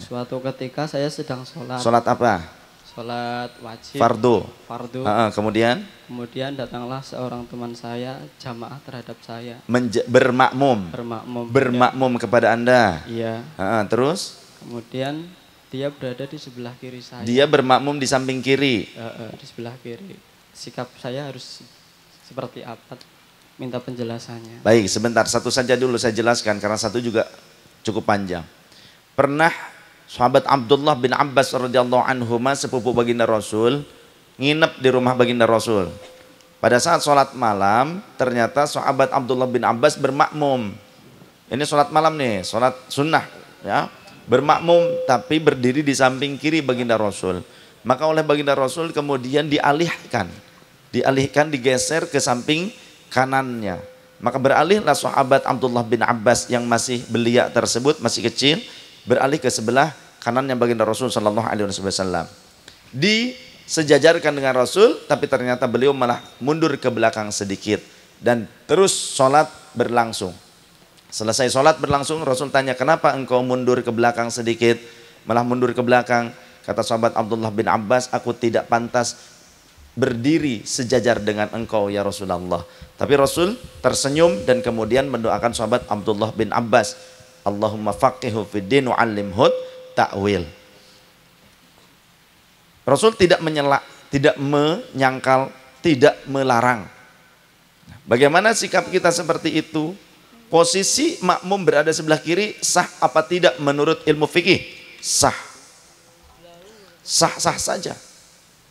Suatu ketika saya sedang sholat. Sholat apa? Sholat wajib. Fardu. Fardu. Uh, uh, kemudian? Kemudian datanglah seorang teman saya, jamaah terhadap saya. Menja bermakmum. Bermakmum. Bermakmum ya. kepada anda. Iya. terus? Kemudian dia berada di sebelah kiri saya. Dia bermakmum di samping kiri. Uh, uh, di sebelah kiri. Sikap saya harus seperti apa? Minta penjelasannya. Baik, sebentar. Satu saja dulu saya jelaskan karena satu juga cukup panjang. Pernah sahabat Abdullah bin Abbas radhiyallahu anhu sepupu baginda Rasul nginep di rumah baginda Rasul. Pada saat sholat malam, ternyata sahabat Abdullah bin Abbas bermakmum. Ini sholat malam nih, sholat sunnah ya. Bermakmum tapi berdiri di samping kiri baginda Rasul. Maka oleh baginda Rasul kemudian dialihkan. Dialihkan, digeser ke samping kanannya. Maka beralihlah sahabat Abdullah bin Abbas yang masih belia tersebut, masih kecil beralih ke sebelah kanan yang baginda Rasul Shallallahu Alaihi Wasallam. Disejajarkan dengan Rasul, tapi ternyata beliau malah mundur ke belakang sedikit dan terus sholat berlangsung. Selesai sholat berlangsung, Rasul tanya kenapa engkau mundur ke belakang sedikit, malah mundur ke belakang. Kata sahabat Abdullah bin Abbas, aku tidak pantas berdiri sejajar dengan engkau ya Rasulullah. Tapi Rasul tersenyum dan kemudian mendoakan sahabat Abdullah bin Abbas Allahumma faqihu fiddin wa'allimhut ta'wil. Rasul tidak menyela, tidak menyangkal, tidak melarang. Bagaimana sikap kita seperti itu? Posisi makmum berada sebelah kiri sah apa tidak menurut ilmu fikih? Sah. Sah-sah saja.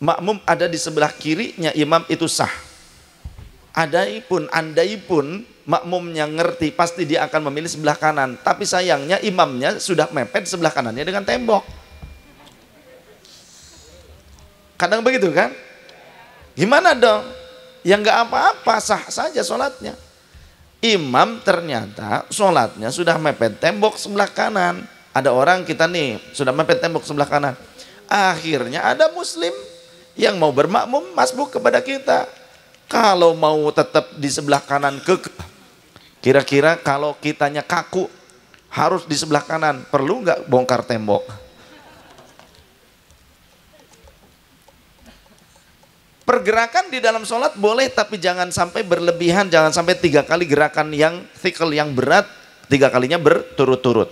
Makmum ada di sebelah kirinya imam itu sah. Adaipun, andaipun makmumnya ngerti pasti dia akan memilih sebelah kanan. Tapi sayangnya imamnya sudah mepet sebelah kanannya dengan tembok. Kadang begitu kan? Gimana dong? Yang nggak apa-apa sah saja sholatnya. Imam ternyata sholatnya sudah mepet tembok sebelah kanan. Ada orang kita nih sudah mepet tembok sebelah kanan. Akhirnya ada muslim yang mau bermakmum masbuk kepada kita kalau mau tetap di sebelah kanan ke kira-kira kalau kitanya kaku harus di sebelah kanan, perlu nggak bongkar tembok? Pergerakan di dalam sholat boleh tapi jangan sampai berlebihan, jangan sampai tiga kali gerakan yang tikel yang berat, tiga kalinya berturut-turut.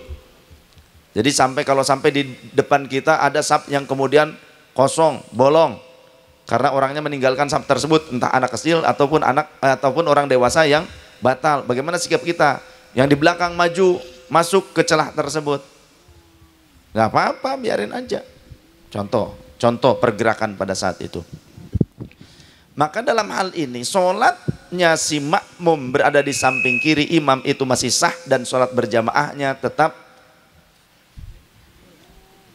Jadi sampai kalau sampai di depan kita ada sub yang kemudian kosong, bolong, karena orangnya meninggalkan sampah tersebut entah anak kecil ataupun anak ataupun orang dewasa yang batal bagaimana sikap kita yang di belakang maju masuk ke celah tersebut nggak apa-apa biarin aja contoh contoh pergerakan pada saat itu maka dalam hal ini sholatnya si makmum berada di samping kiri imam itu masih sah dan sholat berjamaahnya tetap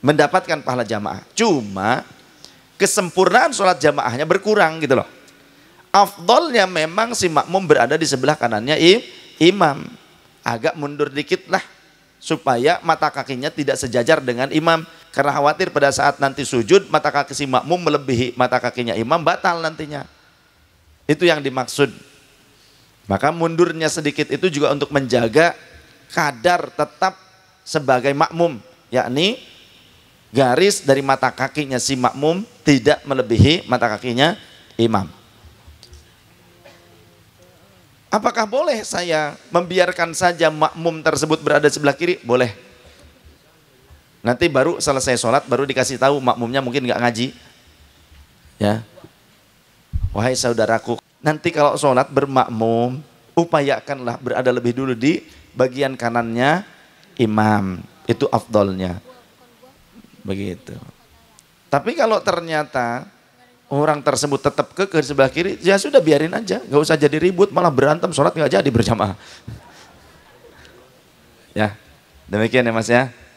mendapatkan pahala jamaah cuma kesempurnaan sholat jamaahnya berkurang gitu loh. Afdolnya memang si makmum berada di sebelah kanannya im, imam. Agak mundur dikit lah supaya mata kakinya tidak sejajar dengan imam. Karena khawatir pada saat nanti sujud mata kaki si makmum melebihi mata kakinya imam batal nantinya. Itu yang dimaksud. Maka mundurnya sedikit itu juga untuk menjaga kadar tetap sebagai makmum. Yakni garis dari mata kakinya si makmum tidak melebihi mata kakinya imam. Apakah boleh saya membiarkan saja makmum tersebut berada sebelah kiri? Boleh. Nanti baru selesai sholat, baru dikasih tahu makmumnya mungkin nggak ngaji. Ya, Wahai saudaraku, nanti kalau sholat bermakmum, upayakanlah berada lebih dulu di bagian kanannya imam. Itu afdolnya. Begitu. Tapi kalau ternyata orang tersebut tetap ke, sebelah kiri, ya sudah biarin aja. nggak usah jadi ribut, malah berantem, sholat nggak jadi berjamaah. ya, demikian ya mas ya.